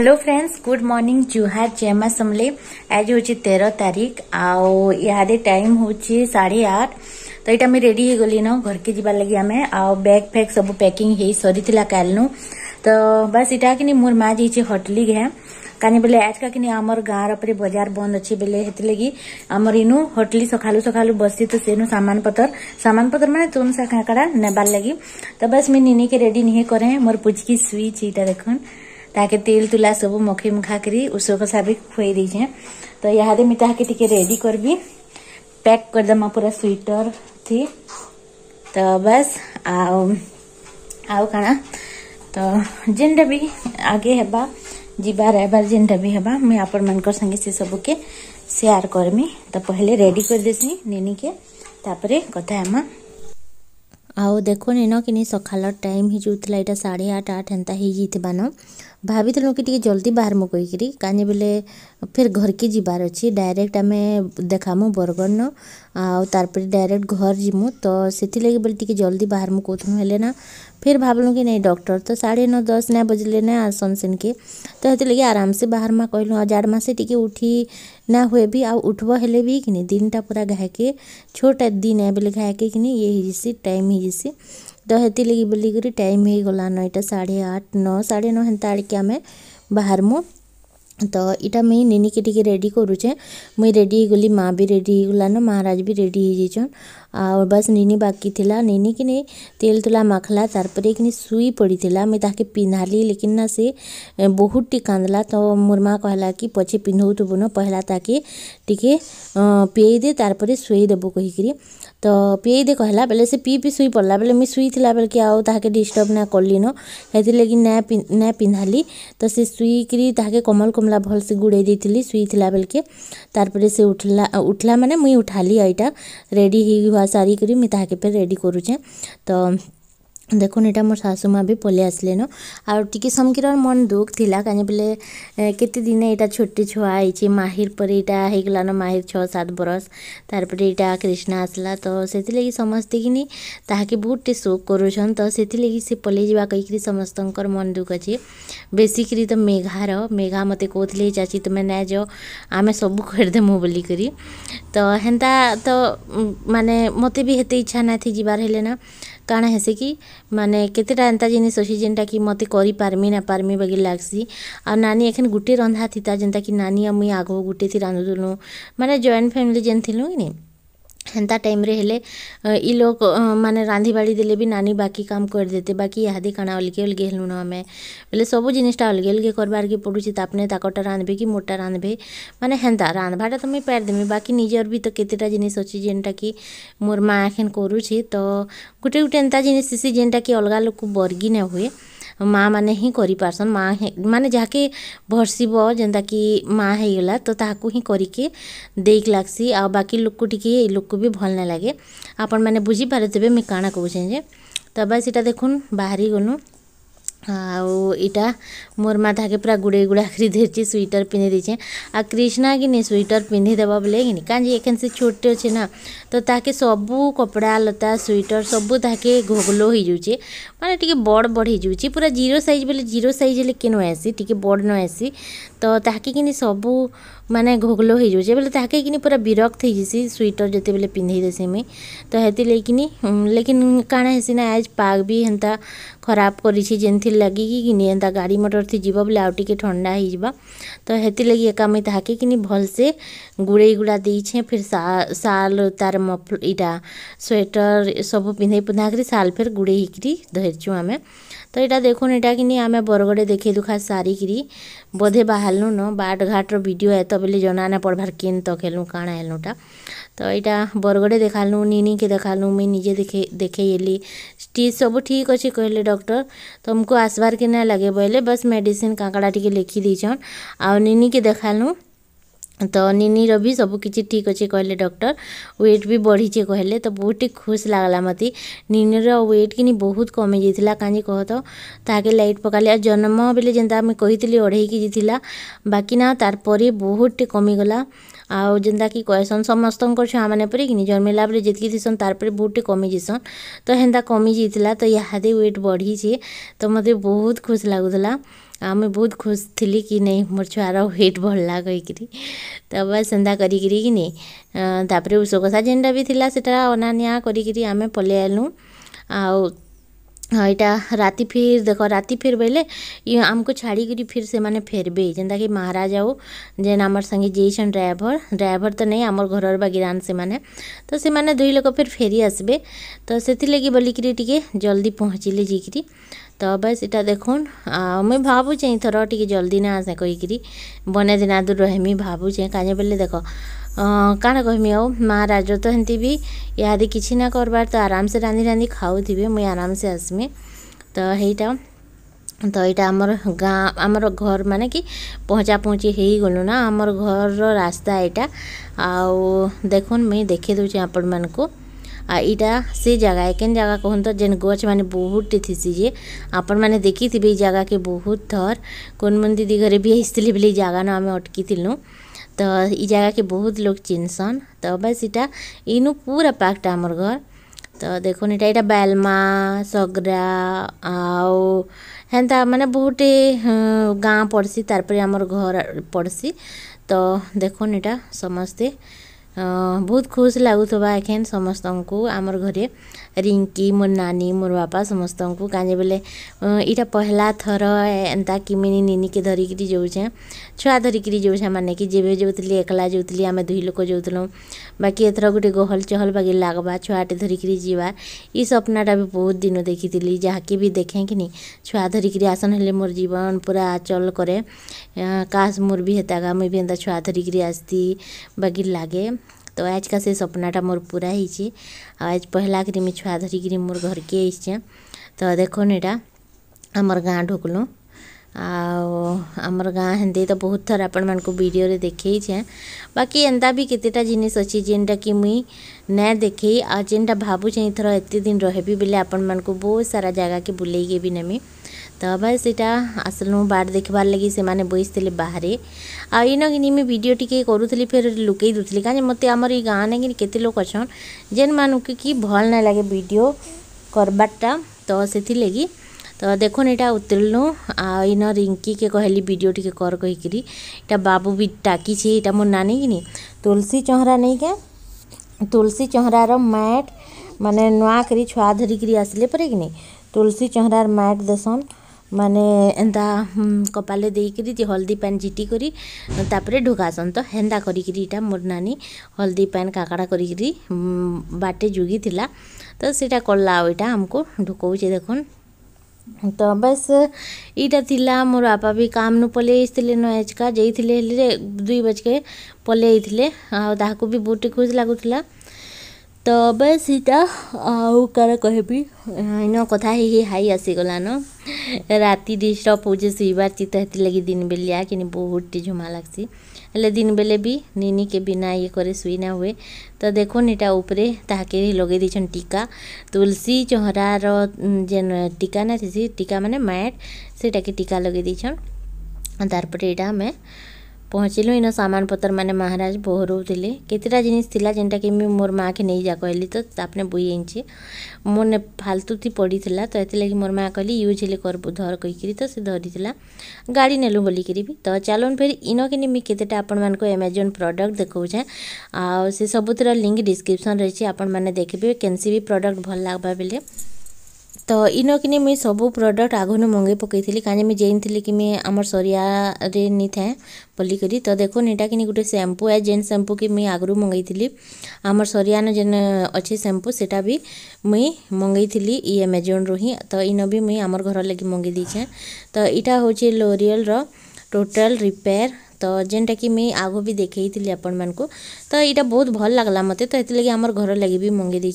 hello friends good morning जुहार जयमा समले आज हूँ तेरह तारीख आउ यहाँ टाइम हूँ साढ़े आठ तो यहाँ मुझे रेडी हो गली न घर के जीवार लगे आम आउ बैग फैग सब पैकिंग हो सरी कल नु तो बस इटा कि मोर माँ जी हटली घे कहीं बोले आज का कि आम गाँव रे बजार बंद अच्छे बोले हेतिलगी आम इनु हटली सकालू सकालू बस तो सेनु सामान पतर सामान पतर मैंने तुम सा नेबार लगी तो बस मुझे निनी के रेडी नहीं करे मोर पुचकी स्विच ये देख ତାହାକେ ତେଲ୍ ତୁଲା ସବୁ ମଖେଇ ମୁଖା କରି ଉଷୋକ ସାରି ଖୁଆଇ ଦେଇଛେଁ ତ ଇହାଦେ ମୁଇଁ ତାହାକେ ଟିକେ ରେଡି କରବି ପ୍ୟାକ୍ କରିଦେମା ପୁରା ସ୍ୱିଟର୍ ଥି ତ ବାସ୍ ଆଉ ଆଉ କାଣା ତ ଯେନ୍ଟା ବି ଆଗେ ହେବା ଯିବା ରହିବାର ଯେନ୍ଟା ବି ହେବା ମୁଇଁ ଆପଣମାନଙ୍କର ସାଙ୍ଗେ ସେ ସବୁକେ ସେୟାର କରମି ତ ପहिले ରେଡି କରିଦେସି ନେନିକେ ତାପରେ କଥା ହେମା ଆଉ ଦେଖୁନ୍ ଇନ କିନି ସକାଳର ଟାଇମ୍ ହେଇଯାଉଥିଲା ଏଇଟା ସାଢ଼େ ଆଠ ଆଠ ଏନ୍ତା ହେଇଯାଇଥିବାନ ଭାବିଥିଲୁ କି ଟିକେ ଜଲ୍ଦି ବାହାରମୁ କହିକିରି କାହିଁ ବେଲେ ଫେର୍ ଘରକେ ଯିବାର ଅଛି ଡାଇରେକ୍ଟ ଆମେ ଦେଖାମୁ ବରଗଡ଼ନ ଆଉ ତାପରେ ଡାଇରେକ୍ଟ ଘର ଯିମୁ ତ ସେଥିଲାଗି ବେଲେ ଟିକେ ଜଲ୍ଦି ବାହାରମୁ କହୁଥିଲୁ ହେଲେ ନା फिर ଭାବିଲୁ କି ନାଇଁ ଡକ୍ଟର ତ ସାଢ଼େ ନଅ ଦଶ ନା ବଜିଲେ ନା ଆସନ୍ ସେନ୍କେ ତ ହେଥିର୍ଲାଗି ଆରାମସେ ବାହାରମା କହିଲୁ ଆଉ ଜାଡ଼ ମାସେ ଟିକେ ଉଠି ନା ହୁଏ ବି ଆଉ ଉଠବ ହେଲେ ବି କିନି ଦିନଟା ପୁରା ଘାଏକେ ଛୋଟା ଦିନେ ବେଲେ ଘାଏକେ କିନି ଇଏ ହେଇଯିସି ଟାଇମ୍ ହେଇଯିସି ତ ହେଥିର୍ଲାଗି ବୋଲିକରି ଟାଇମ୍ ହେଇଗଲାନ ଇଟା ସାଢ଼େ ଆଠ ନଅ ସାଢ଼େ ନଅ ହେନ୍ତା ଆଡ଼ିକି ଆମେ ବାହାରମୁ ତ ଇଟା ମୁଇଁ ନିନିକେ ଟିକେ ରେଡ଼ି କରୁଛେଁ ମୁଇଁ ରେଡ଼ି ହେଇଗଲି ମାଆ ବି ରେଡ଼ି ହେଇଗଲାନ ମହାରାଜ ବି ରେଡ଼ି ହେଇଯାଇଛନ୍ ଆଉ ବାସ୍ ନିନି ବାକି ଥିଲା ନିନିକିନି ତେଲ୍ ତୁଲା ମାଖଲା ତାର୍ପରେ କିନି ଶୁଇ ପଡ଼ିଥିଲା ମୁଇଁ ତାହାକେ ପିନ୍ଧାଲି ଲେକିନ୍ ନା ସେ ବହୁତଟି କାନ୍ଦଲା ତ ମୋର୍ ମା' କହେଲା କି ପଛେ ପିନ୍ଧଉଥିବୁନ ପହେଲା ତାକେ ଟିକେ ପିଏଇ ଦେ ତାର୍ପରେ ଶୁଏଇ ଦେବୁ କହିକିରି ତ ପିଏଇ ଦେ କହେଲା ବେଲେ ସେ ପିଇ ପିଇ ଶୁଇ ପଡ଼୍ଲା ବେଲେ ମୁଇଁ ଶୁଇଥିଲା ବେଲ୍କେ ଆଉ ତାହାକେ ଡିଷ୍ଟର୍ବ ନାଇଁ କଲିନ ହେଥିର୍ଲାଗି ନାଇଁ ନାଇଁ ପିନ୍ଧାଲି ତ ସେ ଶୁଇକିରି ତାହାକେ କମଲ୍ କମଲା ଭଲ୍ସେ ଗୁଡ଼େଇ ଦେଇଥିଲି ଶୁଇଥିଲା ବେଲ୍କେ ତାର୍ ପରେ ସେ ଉଠ୍ଲା ଉଠ୍ଲା ମାନେ ମୁଇଁ ଉଠାଲି ଏଇଟା ରେଡ଼ି ହେଇ ହୁଆ ସାରିକରି ମୁଇଁ ତାହାକେ ଫେର୍ ରେଡ଼ି କରୁଚେଁ ତ देखो ये मोर शाशुमा भी पलि आसलेन आउटे समकीर मन दुख थी कहीं बोले कते दिन ये छोटी छुआ है माहिर पर यहाँ हो गलान माहिर छः सात बरस तार पर यहाँ कृष्णा आसला तो से लगी समस्ते कि नहीं बहुत टे सुख करुछन तो से पलि जावा कही समस्त मन दुख अच्छे बेसिकी तो मेघार मेघा मत कौले चाची तुम्हें ना जाओ आम सब करदेमु बोल कर तो हेन्ता तो मानने मत भी हेत इच्छा ना थी जीवार है ना କାଣା ହେସିକି ମାନେ କେତେଟା ଏନ୍ତା ଜିନିଷ୍ ଅଛେ ଯେନ୍ଟାକି ମତେ କରିପାର୍ମି ନା ପାର୍ମି ବାଗି ଲାଗ୍ସି ଆଉ ନାନୀ ଏଖେନ୍ ଗୁଟେ ରନ୍ଧା ଥିତା ଯେନ୍ତାକି ନାନୀ ଆଉ ମୁଇଁ ଆଗ ଗୁଟେଥି ରାନ୍ଧୁଥିଲୁଁ ମାନେ ଜଏଣ୍ଟ୍ ଫ୍ୟାମିଲି ଯେନ୍ ଥିଲୁଁ କି ନି ହେନ୍ତା ଟାଇମ୍ରେ ହେଲେ ଇ ଲୋକ୍ ମାନେ ରାନ୍ଧି ବାଢ଼ି ଦେଲେ ବି ନାନୀ ବାକି କାମ୍ କରିଦେତେ ବାକି ଇହାଦେ କାଣା ଅଲ୍ଗେ ଅଲ୍ଗେ ହେଲୁନ ଆମେ ବେଲେ ସବୁ ଜିନିଷ୍ଟା ଅଲ୍ଗେ ଅଲ୍ଗେ କର୍ବାର୍କେ ପଡ଼ୁଛେ ତାପ୍ନେ ତାକର୍ଟା ରାନ୍ଧ୍ବେ କି ମୋର୍ଟା ରାନ୍ଧ୍ବେ ମାନେ ହେନ୍ତା ରାନ୍ଧ୍ବାଟା ତ ମୁଇଁ ପାର୍ ଦେମି ବାକି ନିଜର୍ ବି ତ କେତେଟା ଜିନିଷ୍ ଅଛେ ଯେନ୍ଟାକି ମୋର୍ ମା' ଏଖେନ୍ କରୁଛେ ତ ଗୁଟେ ଗୁଟେ ଏନ୍ତା ଜିନିଷ୍ ଥିସି ଯେନ୍ଟାକି ଅଲ୍ଗା ଲୋକ୍କୁ ବର୍ଗି ନାଇଁ ହୁଏ माँ मैंने ही करसन माँ मान जहाँकि भरसब जेनता कि माँ होगा तो ताक हिं लग्सी आ बाकी लोक टी लोक भी भल ना लगे आपण मैंने बुझीपारे मुझे कण कौन जे तो बस ये देखु बाहरी गलूँ आईटा मोर माथा के पूरा गुड़े गुड़ा करी स्वेटर पिंधि देचे आ कृष्णा कि नहीं स्वेटर पिंधि देव बोले कि नहीं कहीं से छोटे अच्छे ना तो ताके सबू कपड़ा लता स्वेटर सब ताके घोगलो हो जाए मैंने टी बड़ बढ़ी जाए पूरा जीरो सैज बोले जीरो सैज हेल्ले कि नएसी टी बड़ नएसी तो ताके कि सबू मानने घोगलो हो जाए बोले ताके कि पूरा विरक्त होसी स्वेटर जिते बेले पिंधि देसी मुई तो हेती लेकिन लेकिन काण है ना एज पाग भी हाँ खराब कर लगे कि गाड़ी मटर थी जी बोले आगे थंडा हो जा तो हेतिलगी एक मुझे ताक भलसे गुड़े गुड़ा दे छे फिर साल तार मफल इटा स्वेटर सब पिंधे पिंधा कर साल फिर गुड़े धरचु आम तो यहाँ देखने यहाँ कि आम बरगढ़ देखे दुखा सारिकी बोधे बाहर न बाट घाट घाटर है तो बोले जनाना पड़वार किन तो खेलूँ काण हेलुटा तो यहाँ बरगड़े देखालु निनी के देखालु मुई निजे देखे देखेली स्टीज सब ठीक अच्छे कहले डॉक्टर तुमको तो आसवार के ना लगे बोले बस मेडिसिन कांकड़ा टी लिखी दे आउ निनी के देखालू ତ ନିନିର ବି ସବୁକିଛି ଠିକ୍ ଅଛେ କହିଲେ ଡକ୍ଟର ୱେଟ୍ ବି ବଢ଼ିଛେ କହିଲେ ତ ବହୁତଟେ ଖୁସ୍ ଲାଗ୍ଲା ମୋତେ ନିନିର ୱେଟ୍ କିନି ବହୁତ କମି ଯାଇଥିଲା କାଁଯେ କହ ତ ତାହାକେ ଲାଇଟ୍ ପକାଲେ ଆଉ ଜନ୍ମ ବେଲେ ଯେନ୍ତା ଆମେ କହିଥିଲି ଅଢ଼େଇକି ଯାଇଥିଲା ବାକି ନା ତାର୍ ପରେ ବହୁତଟେ କମିଗଲା ଆଉ ଯେନ୍ତାକି କହେସନ୍ ସମସ୍ତଙ୍କର ଛୁଆମାନେ ପରେ କିନି ଜନ୍ମିଲା ବେଲେ ଯେତ୍କି ଥିସନ୍ ତାର୍ ପରେ ବହୁତଟେ କମି ଯାଇସନ୍ ତ ହେନ୍ତା କମି ଯାଇଥିଲା ତ ଇହାଦେ ୱେଟ୍ ବଢ଼ିଛେ ତ ମୋତେ ବହୁତ ଖୁସ୍ ଲାଗୁଥିଲା आम बहुत खुश थी कि नहीं मोर छुआर व्वेट बढ़ला कहीकि सेन्दा करापर उष जेनटा भी थी से अनानिया करें पलैलु आउ यहाँ राति फिर देख राति फिर बोले आमको छाड़ी फिर से माने फेरबे जेनता कि महाराज आऊ जेन आम संगे जेसन ड्राइवर ड्राइवर तो नहीं आम घर बागिरान से माने तो से माने दुई लोग फिर फेरी आसबे तो से लगी बोलिकी टी जल्दी पहुँचिले जी तो बस इटा देख मुई भावुचे थर टे जल्दी ना से कहीकि बने दिन आदर रहीमी भावुचे का बोले देख कण कहमी आओ माँ राज तो हमें भी यहाँ कि ना करबार तो आराम से रांधि रांधि खाऊबे मुई आराम से आसमी तो हेटा तो यहाँ आम गाँ आम घर मान कि पहुँचा पहुँची हो गलु ना आमर घर रास्ता यहाँ आखन मुई देखे दूचे आपण मानक ଏଇଟା ସେ ଜାଗା ଏକେନ୍ ଜାଗା କହନ୍ ତ ଯେନ୍ ଗଛ୍ ମାନେ ବହୁତଟେ ଥିସି ଯେ ଆପଣମାନେ ଦେଖିଥିବେ ଏଇ ଜାଗାକେ ବହୁତ ଥର କୁନମୁନ୍ ଦିଦି ଘରେ ବି ଆସିଥିଲେ ବେଲେ ଏଇ ଜାଗାନ ଆମେ ଅଟକିଥିଲୁ ତ ଇ ଜାଗାକେ ବହୁତ ଲୋକ ଚିହ୍ନସନ୍ ତ ବାସ୍ ଇଟା ଇନୁ ପୁରା ପାକ୍ଟା ଆମର୍ ଘର ତ ଦେଖୁନ୍ ଇଟା ଇଟା ବାଲ୍ମା ସଗ୍ରା ଆଉ ହେନ୍ତା ମାନେ ବହୁତଟେ ଗାଁ ପଡ଼୍ସି ତାର୍ ପରେ ଆମର୍ ଘର ପଡ଼୍ସି ତ ଦେଖୁନ୍ ଇଟା ସମସ୍ତେ बहुत खुस लाग्थ्यो भाइ खेन समस्तको आमर घरे रिंकी मोर नानी मोर बापा समस्त को कहे बोले इटा पहला थर एंता कि मिनी नीनी के धरिकी जाऊे छुआ धरिकी जाऊे मैंने कि जेबे जो थी एकला जो थी आम दुई लोक जाऊ बाकी एथर गोटे गहल चहल बाकी लग्वा छुआटे धरिकी जावा ये स्वप्नटा भी बहुत दिन देखी थी जहाँकि भी देखे कि छुआ धरिकी आसन हेल्ले मोर जीवन पूरा आचल कैर काश मोर भी हेता मुई भी एंता छुआ धरिकी आसती बाकी लगे तो आज का से सपनाटा मोर पूरा ही आज पहला कि मैं छुआ धरिक मोर घर के आईचे तो देखन यहाँ आमर गाँ ढुकल आम गाँ हे तो बहुत थर आपण मानक भिडियो देखे बाकी एंता भी कतेटा जिन अच्छे जेनटा कि मुई ना देखे आ जेनटा भावुचे ये दिन रही बोले आपण मानक बहुत सारा जगह के बुले के भी नेमी तो भाई सीटा आसल बार देखार लगे से माने बोले बाहर आईन कि मुझे भिड टी करी फिर लुके दूसरी क्या मत आम गाँव नहीं कि लोक अच्छे जेन मान कि भल ना लगे भिड करवाटा तो से लगी तो देखो यहाँ उतरल आईन रिंकी के कहली भिड टी कर कहीकिटा बाबू भी टाकिछे यहाँ मो नानी कि तुलसी चहरा नहीं क्या तुलसी चहरार मैट मान नुआ करी छुआ धरिकी आसले पर तुलसी चहरार मैट देसन ମାନେ ଏନ୍ତା କପାଲେ ଦେଇକିରି ହଳଦୀ ପାଏନ୍ ଝିଟିକରି ତା'ପରେ ଢୁକାସନ୍ ତ ହେନ୍ତା କରିକିରି ଇଟା ମୋର୍ ନାନୀ ହଳଦୀ ପାଏନ୍ କାକାଡ଼ା କରିକିରି ବାଟେ ଯୁଗିଥିଲା ତ ସେଟା କଲା ଆଉ ଇଟା ଆମ୍କୁ ଢୁକଉଛେ ଦେଖୁନ୍ ତ ବାସ୍ ଇଟା ଥିଲା ମୋର୍ ବାପା ବି କାମ୍ନୁ ପଲେଇ ଆସିଥିଲେ ନ ଏଜ୍କା ଯାଇଥିଲେ ହେଲେ ଦୁଇ ବଜକେ ପଲେଇ ଆଇଥିଲେ ଆଉ ତାହାକୁ ବି ବହୁତ୍ଟେ ଖୁସ୍ ଲାଗୁଥିଲା ತಬೆ ಸೀತಾ ಅವಕಾರ କହିବି ଇନ କଥା ହେଇ ହେଇ ହାଇ ଆସିଗଲାନ ରାତି ଦିଶଟା ପଉଛେ ଶୁଇବାର ଚିତ୍ତ ହେଥିଲାଗି ଦିନ ବେଲିଆ କିନି ବହୁତଟି ଝୁମା ଲାଗ୍ସି ହେଲେ ଦିନ ବେଲେ ବି ନିନିକେ ବିନା ଇଏ କରେ ଶୁଇ ନା ହୁଏ ତ ଦେଖୁନ୍ ଇଟା ଉପରେ ତାହାକେ ଲଗେଇ ଦେଇଛନ୍ ଟୀକା ତୁଳସୀ ଚହରାର ଯେନ୍ ଟୀକା ନା ଥିସି ଟୀକା ମାନେ ମ୍ୟାଟ୍ ସେଟାକେ ଟୀକା ଲଗେଇ ଦେଇଛନ୍ ତାର୍ ପରେ ଇଟା ଆମେ ପହଞ୍ଚିଲୁ ଇନ ସାମାନ ପତ୍ରମାନେ ମହାରାଜ ବହରଉଥିଲେ କେତେଟା ଜିନିଷ୍ ଥିଲା ଯେନ୍ଟାକି ମୁଇଁ ମୋର୍ ମାଆକେ ନେଇଯା କହିଲି ତ ତାପରେ ବୁଇ ଆଣିଛି ମନେ ଫାଲତୁତି ପଡ଼ିଥିଲା ତ ଏଥିଲାଗି ମୋର୍ ମାଆ କହିଲି ୟୁଜ୍ ହେଲେ କର ଧର କହିକିରି ତ ସେ ଧରିଥିଲା ଗାଡ଼ି ନେଲୁ ବୋଲିକିରି ବି ତ ଚାଲୁନ୍ ଫେର୍ ଇନକିନି ମୁଇଁ କେତେଟା ଆପଣମାନଙ୍କୁ ଆମାଜନ୍ ପ୍ରଡ଼କ୍ଟ ଦେଖଉଛେଁ ଆଉ ସେ ସବୁଥିର ଲିଙ୍କ୍ ଡିସ୍କ୍ରିପ୍ସନ୍ ରହିଛି ଆପଣମାନେ ଦେଖିବେ କେନ୍ସି ବି ପ୍ରଡ଼କ୍ଟ ଭଲ ଲାଗ୍ବା ବେଲେ तो इन किनि मुई सब प्रडक्ट आगुन मंगे पकई थी कहीं मुझे जेन थी कि मुझे आम सरी नहीं था बोलिकी तो देखो इटा कि गोटे सैम्पू है जेन सैम्पू कि मुझे आगु मंगई थी आम सरिया जेन अच्छे सैम्पू से भी मुई मंगई थी ई एमेजन रू ही तो इन भी मुई आम घर लगे मंगे तो यहाँ हूँ लोरियल रोटाल रिपेयर तो जेनटा कि मुई आग भी देखे थी आपण मानक तो यहाँ बहुत भल लगला मत तो ये आम घर लगे भी मंगे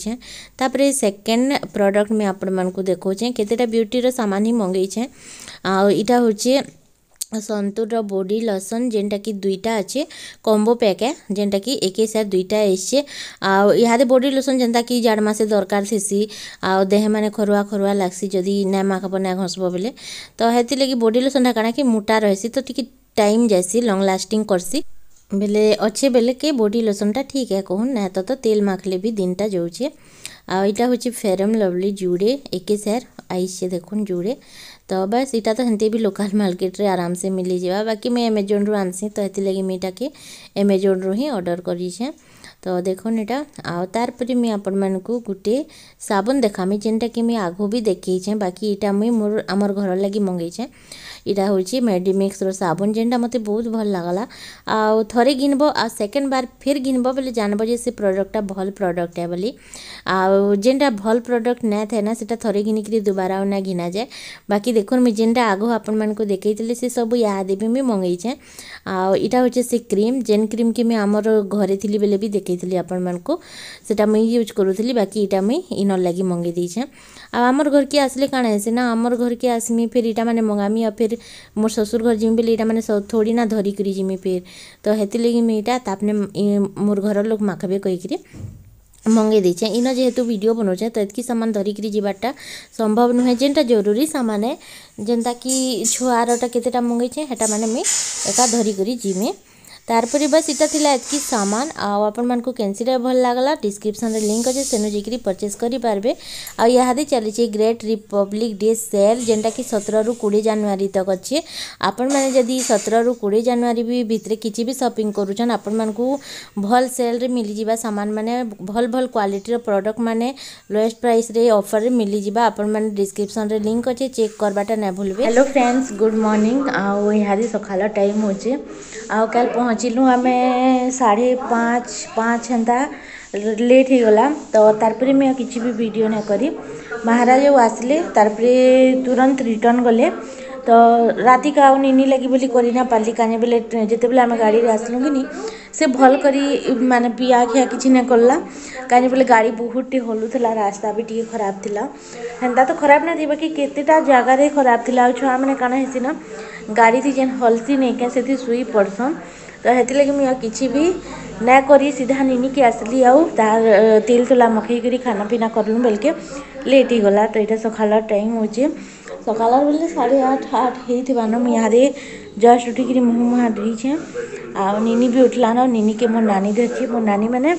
तापर सेकेंड प्रडक्ट मुझे आपण मैं देखे केतेटा ब्यूटी सामान ही मंगे मगेचे आईटा हूँ संतूर बॉडी लसन जेनटा कि दुईटा अच्छे कम्बो पैक है जेनटा कि एक सार दुईटा इसे आदि बॉडी लोसन जेनता कि जाड़ मसे दरकार थेसी आ देह मैंने खरुआ खरुआ लग्सी जदि ना माखब ना घसब बोले तो हेती लगी बॉडी लोसन का कि मोटा रहसी तो टी ଟାଇମ୍ যাইସି ଲଙ୍ଗ୍ ଲାଷ୍ଟିଂ করସି ବେଲେ ଅଛେ ବେଲେ କେ ବଡି ଲୋସନ୍ଟା ଠିକ୍ ହେ କହୁନ୍ ନା ତ ତ ତେଲ ମାଖଲେ ବି ଦିନଟା ଯାଉଛେ ଆଉ ଏଇଟା ହେଉଛି ଫେରମ୍ ଲଭ୍ଲି ଜୁଡ଼େ ଏକେ ସାର୍ ଆଇସେ ଦେଖୁନ୍ ଜୁଡ଼େ तो बस इटा तो हमें भी लोकाल मार्केट रे आराम से मिली जावा बाकी मुझे एमेजन रू आनसी तो ये मुझा तो कि एमेजन रु ही अर्डर करीछे तो देखन यटा आउ तार गोटे साबुन देखामी जेनटा कि मुझे आगू भी देखे बाकी यहाँ मुई मोर आम घर लगी मगेचे यहाँ हूँ मेडिमिक्स रुन जेनटा मत बहुत भल लगला आउ थे घिनब आ सेकेंड बार फिर घिनब बोले जानब से सी प्रडक्टा भल प्रडक्ट है बोली आ जेनटा भल प्रडक्ट ना थे ना से थे घिनिकी दुबारा ना घिना जाए बाकी देख मुझे जेनटा आगो आपण मैं देखे से सब याद भी मुझे मगेचे आईटा हो क्रीम जेन क्रीम कि मुझे आम घर थी बेले भी देखे थी आपण को सीटा मुझे यूज करूँ बाकी यहाँ मुझे इनर लगे मगे आमर घर के आसले कण है ना आमर घर के आसमी फिर यहाँ मैंने मगामी आ फिर मोर शशुर घर जिमी बोले यहाँ मैंने थोड़ी ना धरिकी जीमी फिर तो हेती लगी मुझे यहाँ तापने मोर घर लोक माखबे कहीकि मंगे देचे इन जेहेतु भिडियो बनाऊे तो इतकी सामान धरिकी जीवाटा संभव नुहे जेनटा जरूरी सामान जेनता कि छुआर के मंगेचे हेटा मैंने मुझे एका धरिकी जीमें তারপরে বাস এটা লা এতকি সামান আপনার কেনসিটা ভাল লাগলা ডিসক্রিপশনরে লিঙ্ক অছে সেনু যাই পরচেজ করে পারবে আহাদে চালছে গ্রেট রিপব্লিক ডে সেল যেটা কি সতেরু কোড়ি জানুয়ারি তক অছে আপন মানে যদি সতেরু কোড়ি জানুয়ারি বি ভিতরে কিছু বি সপিং করুছন আপন মানুষ ভাল সেলরে মিলিযা সামান মানে ভাল ভাল কোয়ালিটির প্রডক্ট মানে লোয়েস্ট প্রাইসরে অফর্রে মিলিযা আপন মানে ডিসক্রিপশনরে লিঙ্ক অছে চেক করবাটা না ভুলবে হ্যালো ফ্রেন্ডস গুড মর্নিং আহাদে সকাল টাইম হচ্ছে আল পহ पहुँचल आम साढ़े पाँच पाँच एंता लेट हो गला तो तार मैं किसी भी भिड न कर महाराज आसले तारे तुरंत रिटर्न गले तो रात का आउ नि लगे बोली करना पाली कने जिते बेले आम गाड़ी आसलू कि से भल कर मानने पिया खिया कि ना कला कहीं बोले गाड़ी बहुत टी हलुला रास्ता भी टी खराब हेन्दा तो खराब ना थी बाकी केतेटा जगार खराब थी छुआ मैंने कण हेसी ना गाड़ी थी जेन हलसी नहीं क्या से सुई पड़सन ତ ହେଥିର୍ଲାଗି ମୁଇଁ ଆଉ କିଛି ବି ନାଇଁ କରି ସିଧା ନେଇନିକି ଆସିଲି ଆଉ ତାର୍ ତେଲ୍ ତୁଲା ମଖେଇକରି ଖାନାପିନା କଲୁ ବେଲ୍କେ ଲେଟ୍ ହେଇଗଲା ତ ଇଟା ସକାଳର ଟାଇମ୍ ହଉଛେ ସକାଳର ବେଲେ ସାଢ଼େ ଆଠ ଆଠ ହେଇଥିବାନ ମୁଇଁ ଇହାଦେ ଜଷ୍ଟ ଉଠିକିରି ମୁହଁ ମୁହା ଧୁଇଛେଁ ଆଉ ନିନି ବି ଉଠିଲାନ ନିନିକେ ମୋର୍ ନାନୀ ଧରିଛେ ମୋର୍ ନାନୀ ମାନେ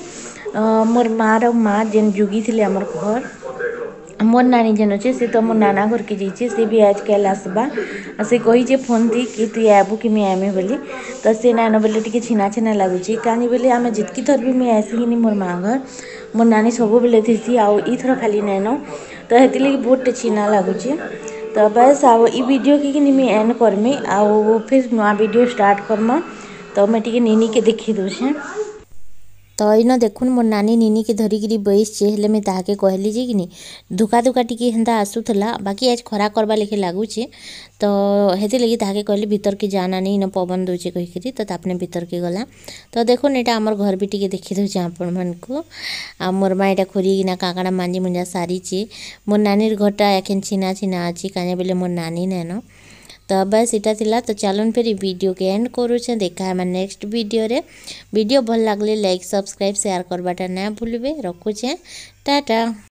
ମୋର୍ ମାଆର ମା' ଯେନ୍ ଯୁଗିଥିଲେ ଆମର୍ ଘର୍ मोर नानी जेन अच्छे से तो मो नाना घर के सी भी आज कल आसवा सी कही जे फोन दी कि तु आबु कि मुझे आमे बोली तो सी नाना बोले टी छिना छिना लगुच कहीं बोले आम जितकी थर भी मुझे आसिकी मोर माँ घर मो नानी सब बेले थी आउ यर खाली नैन तो से लगे बहुत छिना लगुच तो बस आई भिडियो कि मुझे एंड करमी आउ फिर नुआ भिड स्टार्ट करमा तो मैं टी नीनी के देखी दूसें ତ ଇନ ଦେଖୁନ୍ ମୋର୍ ନାନୀ ନିନିକେ ଧରିକିରି ବସିଛେ ହେଲେ ମୁଇଁ ତାହାକେ କହିଲି ଯେ କିନି ଧୁକା ଧୁକା ଟିକେ ହେନ୍ତା ଆସୁଥିଲା ବାକି ଆଜ୍ ଖରା କର୍ବା ଲେଖେ ଲାଗୁଛେ ତ ହେଥିର୍ଲାଗି ତାହାକେ କହିଲି ଭିତର୍କେ ଯା ନାନୀ ଇନ ପବନ ଦଉଛେ କହିକିରି ତ ତାପରେ ଭିତର୍କେ ଗଲା ତ ଦେଖୁନ୍ ଏଇଟା ଆମର୍ ଘର୍ ବି ଟିକେ ଦେଖି ଦଉଛେ ଆପଣମାନଙ୍କୁ ଆଉ ମୋର୍ ମା ଏଇଟା ଖୋଲିକିନା କାଣା ମାଞ୍ଜି ମୁଞ୍ଜା ସାରିଛେ ମୋର୍ ନାନୀର୍ ଘରଟା ଏଖେନ୍ ଛିନା ଛିନା ଅଛି କାଁଯେ ବେଲେ ମୋର୍ ନାନୀ ନେନ तो बस इटा थिला तो चलन फिर वीडियो के एंड करुचे देखा है नेक्स्ट वीडियो रे वीडियो भल लगे लाइक सब्सक्राइब सेयार करवाटा ना भूलबे रखुचे टाटा